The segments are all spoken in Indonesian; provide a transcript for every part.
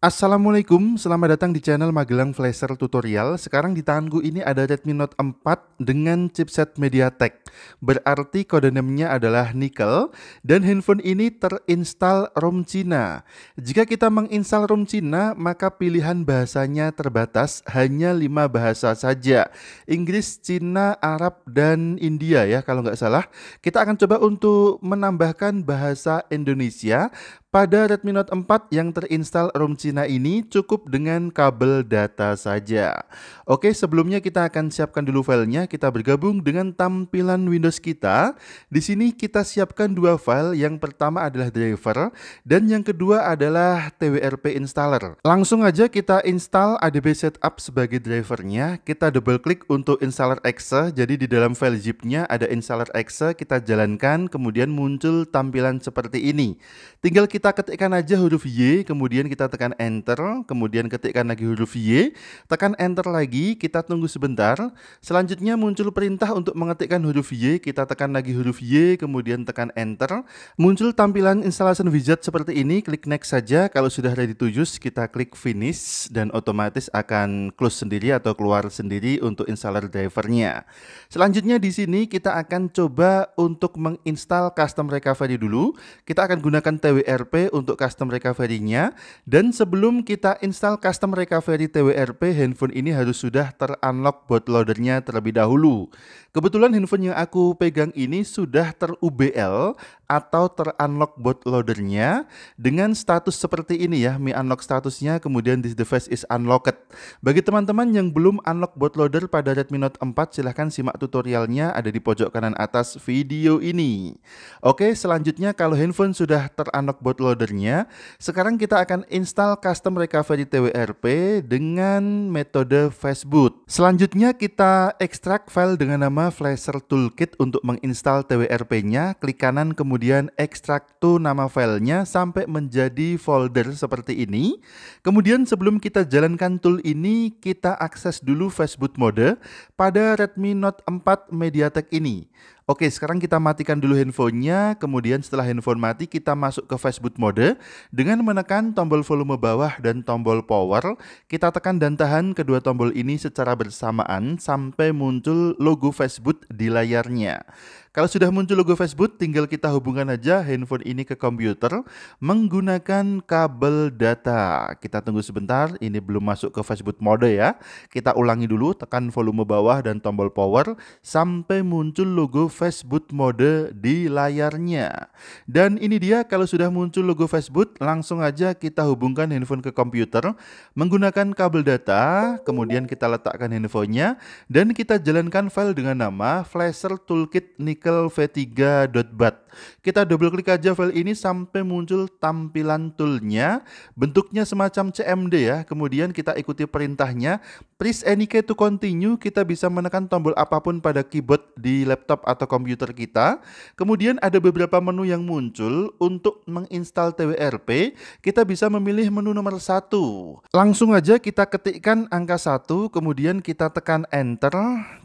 Assalamualaikum, selamat datang di channel Magelang Flasher Tutorial. Sekarang di tanganku ini ada Redmi Note 4 dengan chipset MediaTek. Berarti kode namanya adalah Nickel dan handphone ini terinstall ROM Cina. Jika kita menginstal ROM Cina, maka pilihan bahasanya terbatas hanya 5 bahasa saja. Inggris, Cina, Arab, dan India ya kalau nggak salah. Kita akan coba untuk menambahkan bahasa Indonesia pada Redmi Note 4 yang terinstal ROM Cina ini cukup dengan kabel data saja. Oke, sebelumnya kita akan siapkan dulu filenya. Kita bergabung dengan tampilan Windows kita. Di sini kita siapkan dua file. Yang pertama adalah driver dan yang kedua adalah TWRP installer. Langsung aja kita install ADB Setup sebagai drivernya. Kita double klik untuk installer exe. Jadi di dalam file zipnya ada installer exe. Kita jalankan, kemudian muncul tampilan seperti ini. Tinggal kita kita ketikkan aja huruf Y, kemudian kita tekan enter, kemudian ketikkan lagi huruf Y, tekan enter lagi, kita tunggu sebentar. Selanjutnya muncul perintah untuk mengetikkan huruf Y, kita tekan lagi huruf Y, kemudian tekan enter. Muncul tampilan installation wizard seperti ini, klik next saja. Kalau sudah ready to use, kita klik finish dan otomatis akan close sendiri atau keluar sendiri untuk installer drivernya. Selanjutnya di sini kita akan coba untuk menginstal custom recovery dulu. Kita akan gunakan TWRP TWRP untuk custom recovery-nya dan sebelum kita install custom recovery TWRP handphone ini harus sudah terunlock loadernya terlebih dahulu kebetulan handphone yang aku pegang ini sudah ter UBL atau terunlock bootloadernya dengan status seperti ini ya, Mi unlock statusnya kemudian this device is unlocked. Bagi teman-teman yang belum unlock bootloader pada Redmi Note 4 silahkan simak tutorialnya ada di pojok kanan atas video ini. Oke, selanjutnya kalau handphone sudah terunlock bootloadernya, sekarang kita akan install custom recovery TWRP dengan metode fastboot. Selanjutnya kita ekstrak file dengan nama flasher toolkit untuk menginstal TWRP-nya, klik kanan kemudian kemudian ekstrak to nama filenya sampai menjadi folder seperti ini. Kemudian sebelum kita jalankan tool ini, kita akses dulu Facebook mode pada Redmi Note 4 MediaTek ini. Oke, sekarang kita matikan dulu handphonenya, kemudian setelah handphone mati kita masuk ke Facebook mode dengan menekan tombol volume bawah dan tombol power. Kita tekan dan tahan kedua tombol ini secara bersamaan sampai muncul logo Facebook di layarnya. Kalau sudah muncul logo Facebook, tinggal kita hubungkan aja handphone ini ke komputer menggunakan kabel data. Kita tunggu sebentar, ini belum masuk ke Facebook mode ya. Kita ulangi dulu, tekan volume bawah dan tombol power sampai muncul logo Facebook mode di layarnya. Dan ini dia, kalau sudah muncul logo Facebook, langsung aja kita hubungkan handphone ke komputer menggunakan kabel data, kemudian kita letakkan handphonenya, dan kita jalankan file dengan nama Flasher Toolkit Nik artikel v3.bat kita double klik aja file ini sampai muncul tampilan toolnya. Bentuknya semacam CMD ya. Kemudian kita ikuti perintahnya. Press any key to continue. Kita bisa menekan tombol apapun pada keyboard di laptop atau komputer kita. Kemudian ada beberapa menu yang muncul untuk menginstal TWRP. Kita bisa memilih menu nomor satu. Langsung aja kita ketikkan angka satu. Kemudian kita tekan enter.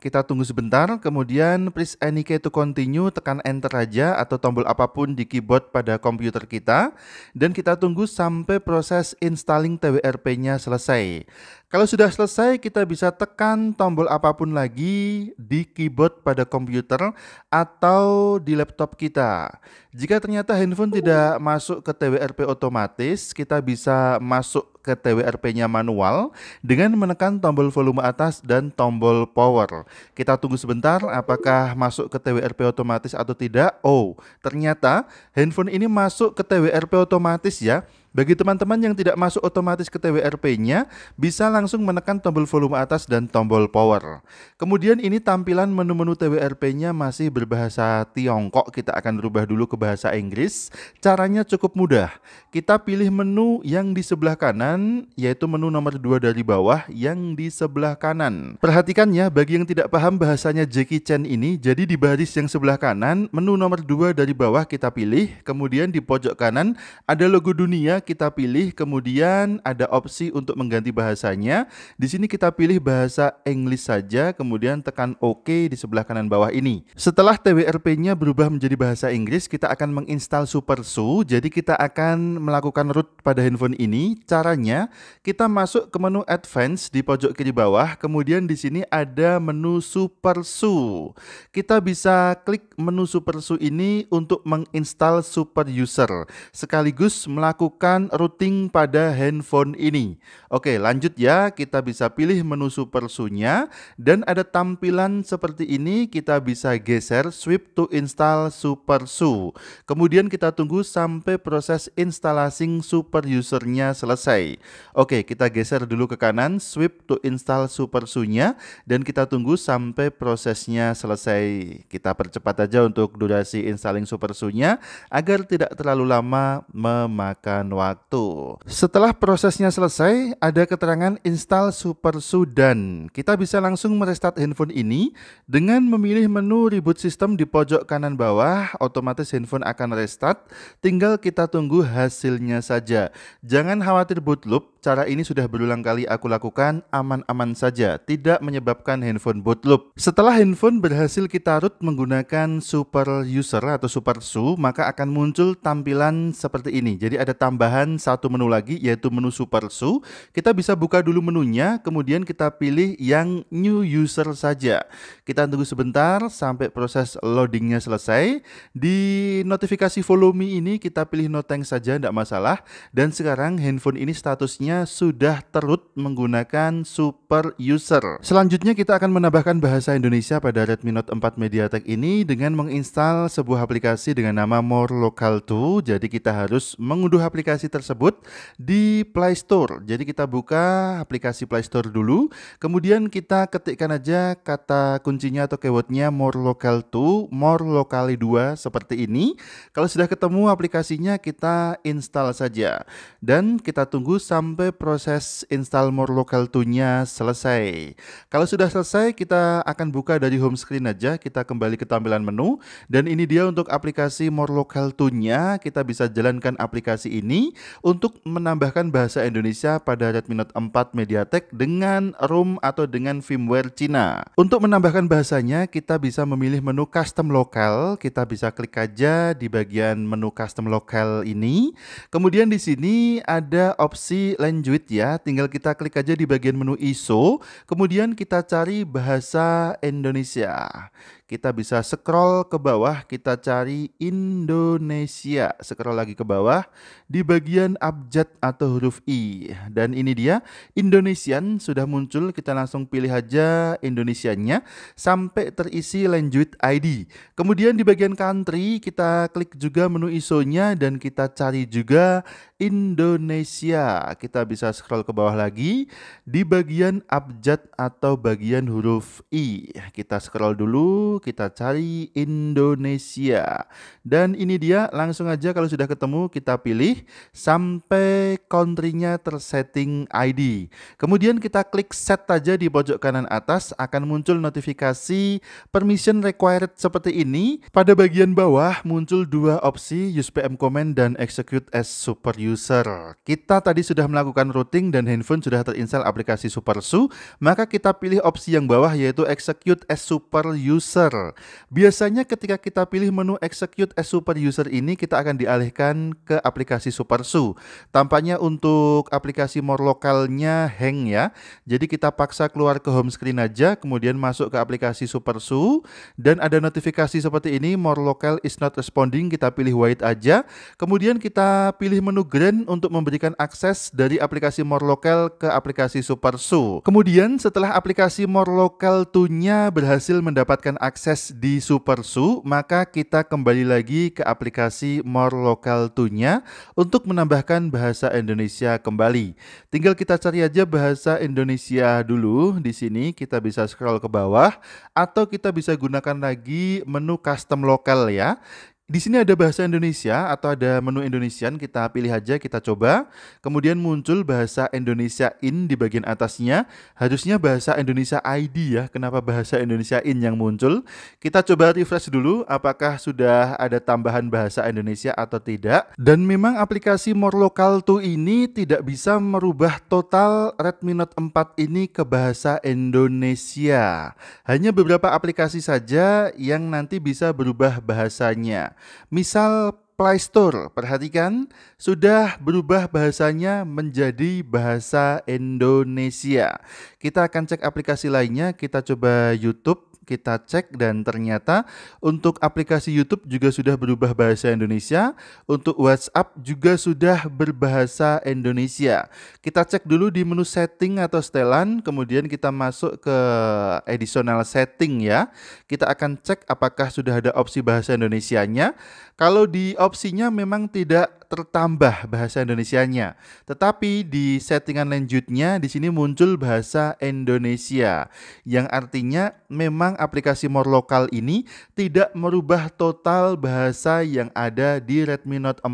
Kita tunggu sebentar. Kemudian press any key to continue. Tekan enter aja atau atau tombol apapun di keyboard pada komputer kita dan kita tunggu sampai proses installing TWRP-nya selesai. Kalau sudah selesai kita bisa tekan tombol apapun lagi di keyboard pada komputer atau di laptop kita. Jika ternyata handphone tidak masuk ke TWRP otomatis, kita bisa masuk ke TWRP-nya manual dengan menekan tombol volume atas dan tombol power. Kita tunggu sebentar apakah masuk ke TWRP otomatis atau tidak. Oh, Ternyata handphone ini masuk ke TWRP otomatis ya bagi teman-teman yang tidak masuk otomatis ke TWRP-nya, bisa langsung menekan tombol volume atas dan tombol power. Kemudian ini tampilan menu-menu TWRP-nya masih berbahasa Tiongkok. Kita akan rubah dulu ke bahasa Inggris. Caranya cukup mudah. Kita pilih menu yang di sebelah kanan, yaitu menu nomor 2 dari bawah yang di sebelah kanan. Perhatikan ya, bagi yang tidak paham bahasanya Jackie Chan ini, jadi di baris yang sebelah kanan, menu nomor 2 dari bawah kita pilih, kemudian di pojok kanan ada logo dunia, kita pilih, kemudian ada opsi untuk mengganti bahasanya. Di sini kita pilih bahasa English saja, kemudian tekan OK di sebelah kanan bawah ini. Setelah TWRP-nya berubah menjadi bahasa Inggris, kita akan menginstal SuperSU. Jadi kita akan melakukan root pada handphone ini. Caranya, kita masuk ke menu Advance di pojok kiri bawah, kemudian di sini ada menu SuperSU. Kita bisa klik menu SuperSU ini untuk menginstal Super User, sekaligus melakukan routing pada handphone ini. Oke, lanjut ya. Kita bisa pilih menu super sunya dan ada tampilan seperti ini. Kita bisa geser sweep to install super su. Kemudian kita tunggu sampai proses instalasi super usernya selesai. Oke, kita geser dulu ke kanan sweep to install super sunya dan kita tunggu sampai prosesnya selesai. Kita percepat aja untuk durasi installing super sunya agar tidak terlalu lama memakan Waktu. Setelah prosesnya selesai, ada keterangan install Super Sudan. Kita bisa langsung merestart handphone ini dengan memilih menu reboot system di pojok kanan bawah, otomatis handphone akan restart. Tinggal kita tunggu hasilnya saja. Jangan khawatir boot loop, cara ini sudah berulang kali aku lakukan, aman-aman saja, tidak menyebabkan handphone boot loop. Setelah handphone berhasil kita root menggunakan Super User atau Super Su, maka akan muncul tampilan seperti ini. Jadi ada tambahan tambahan satu menu lagi yaitu menu Super Su. Kita bisa buka dulu menunya, kemudian kita pilih yang new user saja. Kita tunggu sebentar sampai proses loadingnya selesai. Di notifikasi follow me ini kita pilih no thanks saja, tidak masalah. Dan sekarang handphone ini statusnya sudah terut menggunakan Super User. Selanjutnya kita akan menambahkan bahasa Indonesia pada Redmi Note 4 MediaTek ini dengan menginstal sebuah aplikasi dengan nama More Local 2. Jadi kita harus mengunduh aplikasi aplikasi tersebut di Play Store. Jadi kita buka aplikasi Play Store dulu, kemudian kita ketikkan aja kata kuncinya atau keywordnya more local 2, more locally 2 seperti ini. Kalau sudah ketemu aplikasinya kita install saja dan kita tunggu sampai proses install more local 2 nya selesai. Kalau sudah selesai kita akan buka dari home screen aja, kita kembali ke tampilan menu dan ini dia untuk aplikasi more local 2 nya kita bisa jalankan aplikasi ini untuk menambahkan bahasa Indonesia pada Redmi Note 4 Mediatek dengan ROM atau dengan firmware Cina. Untuk menambahkan bahasanya, kita bisa memilih menu custom Local. Kita bisa klik aja di bagian menu custom Local ini. Kemudian di sini ada opsi language ya. Tinggal kita klik aja di bagian menu ISO. Kemudian kita cari bahasa Indonesia kita bisa scroll ke bawah, kita cari Indonesia. Scroll lagi ke bawah di bagian abjad atau huruf I. Dan ini dia, Indonesian sudah muncul, kita langsung pilih aja Indonesianya sampai terisi lanjut ID. Kemudian di bagian country kita klik juga menu ISO-nya dan kita cari juga Indonesia. Kita bisa scroll ke bawah lagi di bagian abjad atau bagian huruf I. Kita scroll dulu, kita cari Indonesia. Dan ini dia, langsung aja kalau sudah ketemu kita pilih sampai country-nya tersetting ID. Kemudian kita klik set aja di pojok kanan atas akan muncul notifikasi permission required seperti ini. Pada bagian bawah muncul dua opsi use PM command dan execute as super user. Kita tadi sudah melakukan routing dan handphone sudah terinstal aplikasi SuperSu, maka kita pilih opsi yang bawah yaitu execute as super user. Biasanya ketika kita pilih menu execute as super user ini kita akan dialihkan ke aplikasi SuperSu. Tampaknya untuk aplikasi more lokalnya hang ya. Jadi kita paksa keluar ke home screen aja kemudian masuk ke aplikasi SuperSu dan ada notifikasi seperti ini more local is not responding kita pilih white aja. Kemudian kita pilih menu Grand untuk memberikan akses dari aplikasi More Local ke aplikasi SuperSu. Kemudian setelah aplikasi More Local Tunya berhasil mendapatkan akses di SuperSu, maka kita kembali lagi ke aplikasi More Local Tunya untuk menambahkan bahasa Indonesia kembali. Tinggal kita cari aja bahasa Indonesia dulu di sini, kita bisa scroll ke bawah atau kita bisa gunakan lagi menu custom Local ya. Di sini ada bahasa Indonesia atau ada menu Indonesian, kita pilih aja, kita coba. Kemudian muncul bahasa Indonesia in di bagian atasnya. Harusnya bahasa Indonesia ID ya, kenapa bahasa Indonesia in yang muncul. Kita coba refresh dulu apakah sudah ada tambahan bahasa Indonesia atau tidak. Dan memang aplikasi More Local 2 ini tidak bisa merubah total Redmi Note 4 ini ke bahasa Indonesia. Hanya beberapa aplikasi saja yang nanti bisa berubah bahasanya. Misal Play Store, perhatikan sudah berubah bahasanya menjadi bahasa Indonesia. Kita akan cek aplikasi lainnya, kita coba YouTube kita cek dan ternyata untuk aplikasi YouTube juga sudah berubah bahasa Indonesia, untuk WhatsApp juga sudah berbahasa Indonesia. Kita cek dulu di menu setting atau setelan, kemudian kita masuk ke additional setting ya. Kita akan cek apakah sudah ada opsi bahasa Indonesianya. Kalau di opsinya memang tidak tertambah bahasa Indonesianya. Tetapi di settingan lanjutnya di sini muncul bahasa Indonesia yang artinya memang aplikasi More lokal ini tidak merubah total bahasa yang ada di Redmi Note 4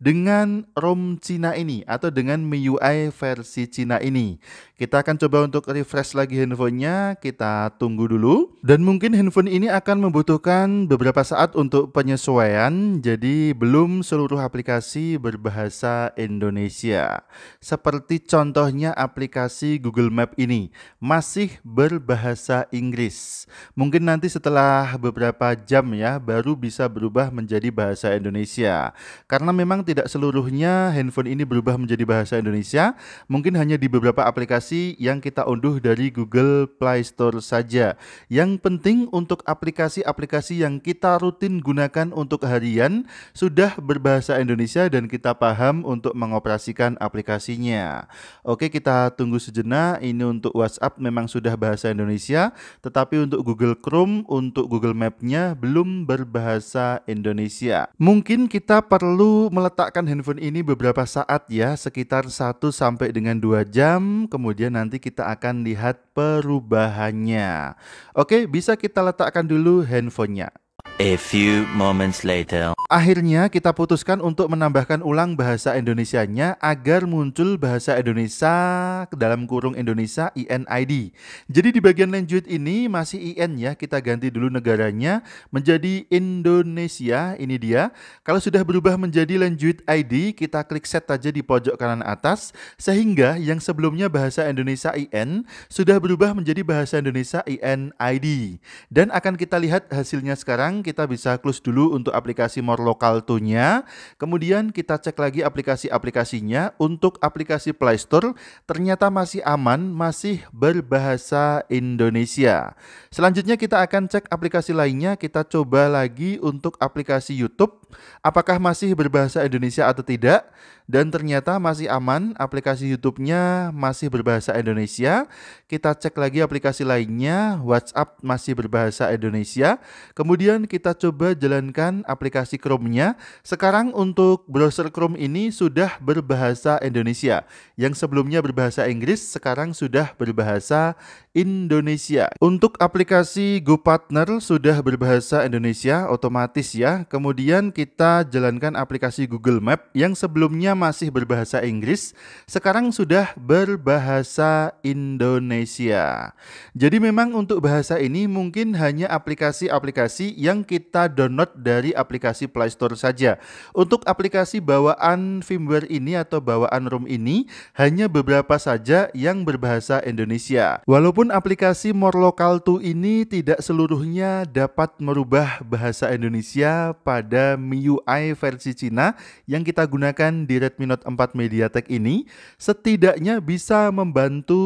dengan ROM Cina ini atau dengan MIUI versi Cina ini. Kita akan coba untuk refresh lagi handphonenya, kita tunggu dulu dan mungkin handphone ini akan membutuhkan beberapa saat untuk penyesuaian. Jadi belum seluruh aplikasi aplikasi berbahasa Indonesia. Seperti contohnya aplikasi Google Map ini, masih berbahasa Inggris. Mungkin nanti setelah beberapa jam ya, baru bisa berubah menjadi bahasa Indonesia. Karena memang tidak seluruhnya handphone ini berubah menjadi bahasa Indonesia, mungkin hanya di beberapa aplikasi yang kita unduh dari Google Play Store saja. Yang penting untuk aplikasi-aplikasi yang kita rutin gunakan untuk harian sudah berbahasa Indonesia Indonesia dan kita paham untuk mengoperasikan aplikasinya. Oke, kita tunggu sejenak. Ini untuk WhatsApp memang sudah bahasa Indonesia, tetapi untuk Google Chrome, untuk Google Map-nya belum berbahasa Indonesia. Mungkin kita perlu meletakkan handphone ini beberapa saat ya, sekitar 1 sampai dengan 2 jam, kemudian nanti kita akan lihat perubahannya. Oke, bisa kita letakkan dulu handphonenya. A few moments later. Akhirnya kita putuskan untuk menambahkan ulang bahasa Indonesianya agar muncul bahasa Indonesia ke dalam kurung Indonesia INID. Jadi di bagian lanjut ini masih IN ya, kita ganti dulu negaranya menjadi Indonesia, ini dia. Kalau sudah berubah menjadi lanjut ID, kita klik set saja di pojok kanan atas sehingga yang sebelumnya bahasa Indonesia IN sudah berubah menjadi bahasa Indonesia INID. Dan akan kita lihat hasilnya sekarang, kita bisa close dulu untuk aplikasi store lokal tunya. Kemudian kita cek lagi aplikasi-aplikasinya. Untuk aplikasi Play Store ternyata masih aman, masih berbahasa Indonesia. Selanjutnya kita akan cek aplikasi lainnya. Kita coba lagi untuk aplikasi YouTube. Apakah masih berbahasa Indonesia atau tidak? Dan ternyata masih aman, aplikasi YouTube-nya masih berbahasa Indonesia. Kita cek lagi aplikasi lainnya, WhatsApp masih berbahasa Indonesia. Kemudian kita coba jalankan aplikasi Chrome-nya. Sekarang untuk browser Chrome ini sudah berbahasa Indonesia. Yang sebelumnya berbahasa Inggris, sekarang sudah berbahasa Indonesia. Untuk aplikasi GoPartner sudah berbahasa Indonesia otomatis ya. Kemudian kita jalankan aplikasi Google Map yang sebelumnya masih berbahasa Inggris, sekarang sudah berbahasa Indonesia. Jadi memang untuk bahasa ini mungkin hanya aplikasi-aplikasi yang kita download dari aplikasi Play Store saja. Untuk aplikasi bawaan firmware ini atau bawaan ROM ini hanya beberapa saja yang berbahasa Indonesia. Walaupun Meskipun aplikasi 2 ini tidak seluruhnya dapat merubah bahasa Indonesia pada MIUI versi Cina yang kita gunakan di Redmi Note 4 MediaTek ini, setidaknya bisa membantu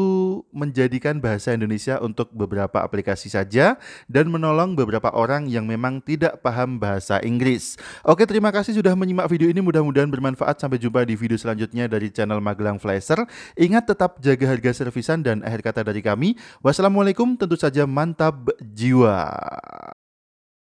menjadikan bahasa Indonesia untuk beberapa aplikasi saja dan menolong beberapa orang yang memang tidak paham bahasa Inggris. Oke, terima kasih sudah menyimak video ini. Mudah-mudahan bermanfaat. Sampai jumpa di video selanjutnya dari channel Magelang Flasher. Ingat tetap jaga harga servisan dan akhir kata dari kami. Wassalamualaikum tentu saja mantap jiwa.